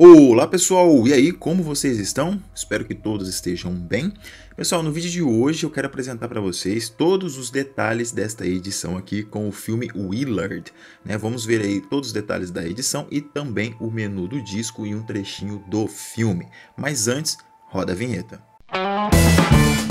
Olá pessoal, e aí, como vocês estão? Espero que todos estejam bem. Pessoal, no vídeo de hoje eu quero apresentar para vocês todos os detalhes desta edição aqui com o filme Willard. Né? Vamos ver aí todos os detalhes da edição e também o menu do disco e um trechinho do filme. Mas antes, roda a vinheta. Música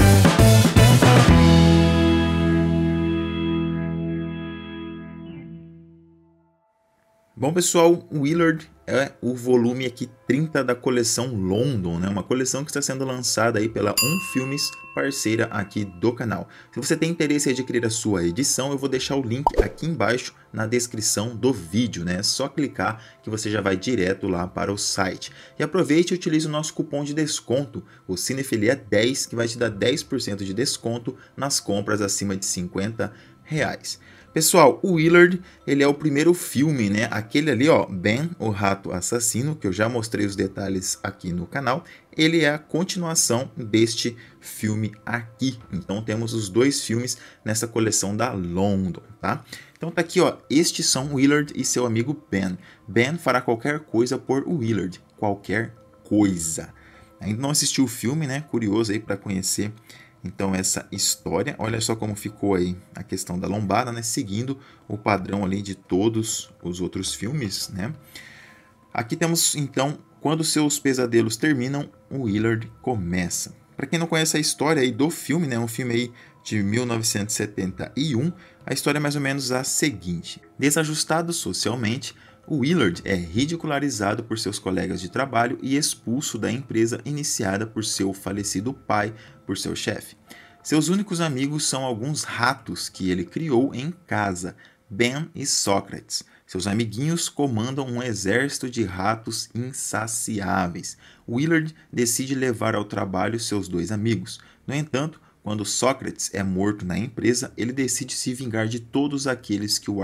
Bom, pessoal, Willard é o volume aqui 30 da coleção London, né? Uma coleção que está sendo lançada aí pela Um Filmes, parceira aqui do canal. Se você tem interesse em adquirir a sua edição, eu vou deixar o link aqui embaixo na descrição do vídeo, né? É só clicar que você já vai direto lá para o site. E aproveite e utilize o nosso cupom de desconto, o Cinefilia10, que vai te dar 10% de desconto nas compras acima de 50 reais. Pessoal, o Willard, ele é o primeiro filme, né? Aquele ali, ó, Ben, o rato assassino, que eu já mostrei os detalhes aqui no canal, ele é a continuação deste filme aqui. Então temos os dois filmes nessa coleção da London, tá? Então tá aqui, ó, Estes são Willard e seu amigo Ben. Ben fará qualquer coisa por Willard, qualquer coisa. Ainda não assistiu o filme, né? Curioso aí para conhecer então essa história, olha só como ficou aí a questão da lombada, né? Seguindo o padrão ali de todos os outros filmes, né? Aqui temos então quando seus pesadelos terminam, o Willard começa. Para quem não conhece a história aí do filme, né? Um filme aí de 1971, a história é mais ou menos a seguinte: desajustado socialmente, Willard é ridicularizado por seus colegas de trabalho e expulso da empresa iniciada por seu falecido pai, por seu chefe. Seus únicos amigos são alguns ratos que ele criou em casa, Ben e Sócrates. Seus amiguinhos comandam um exército de ratos insaciáveis. Willard decide levar ao trabalho seus dois amigos. No entanto, quando Sócrates é morto na empresa, ele decide se vingar de todos aqueles que o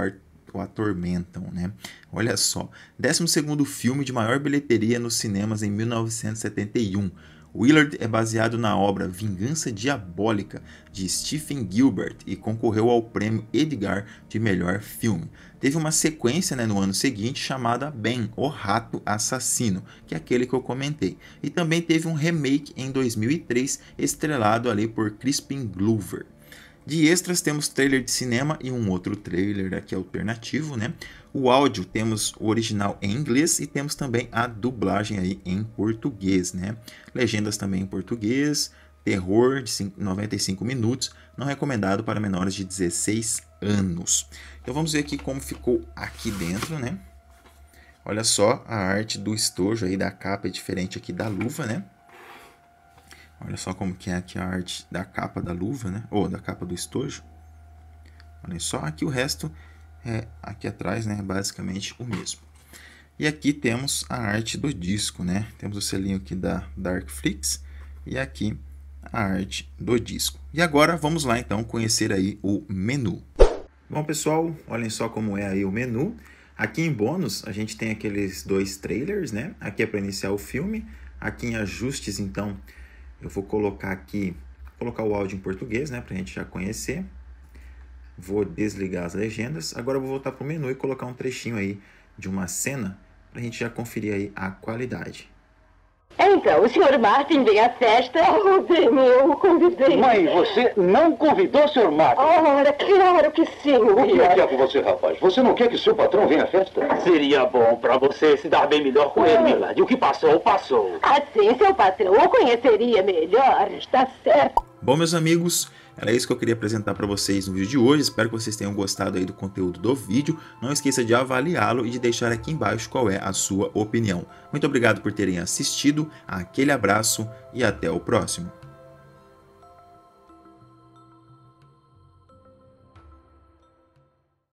o atormentam, né? Olha só, 12 filme de maior bilheteria nos cinemas em 1971. Willard é baseado na obra Vingança Diabólica de Stephen Gilbert e concorreu ao prêmio Edgar de melhor filme. Teve uma sequência né, no ano seguinte chamada Ben, o Rato Assassino, que é aquele que eu comentei. E também teve um remake em 2003 estrelado ali por Crispin Glover. De extras temos trailer de cinema e um outro trailer aqui alternativo, né? O áudio temos o original em inglês e temos também a dublagem aí em português, né? Legendas também em português, terror de 95 minutos, não recomendado para menores de 16 anos. Então vamos ver aqui como ficou aqui dentro, né? Olha só a arte do estojo aí da capa é diferente aqui da luva, né? Olha só como que é aqui a arte da capa da luva, né? Ou da capa do estojo. Olha só, aqui o resto é aqui atrás, né? Basicamente o mesmo. E aqui temos a arte do disco, né? Temos o selinho aqui da Darkflix e aqui a arte do disco. E agora vamos lá então conhecer aí o menu. Bom pessoal, olhem só como é aí o menu. Aqui em bônus a gente tem aqueles dois trailers, né? Aqui é para iniciar o filme, aqui em ajustes então eu vou colocar aqui, vou colocar o áudio em português, né, para a gente já conhecer. Vou desligar as legendas. Agora vou voltar para o menu e colocar um trechinho aí de uma cena para a gente já conferir aí a qualidade. Então, o senhor Martin vem à festa. Oh, bem, eu o convidei. Mãe, você não convidou o senhor Martin? Ora, claro que sim, O que é que é com você, rapaz? Você não quer que seu patrão venha à festa? Seria bom pra você se dar bem melhor com ele, ah. Milady. O que passou, passou. Assim, seu patrão o conheceria melhor, está certo. Bom, meus amigos... Era isso que eu queria apresentar para vocês no vídeo de hoje. Espero que vocês tenham gostado aí do conteúdo do vídeo. Não esqueça de avaliá-lo e de deixar aqui embaixo qual é a sua opinião. Muito obrigado por terem assistido. Aquele abraço e até o próximo.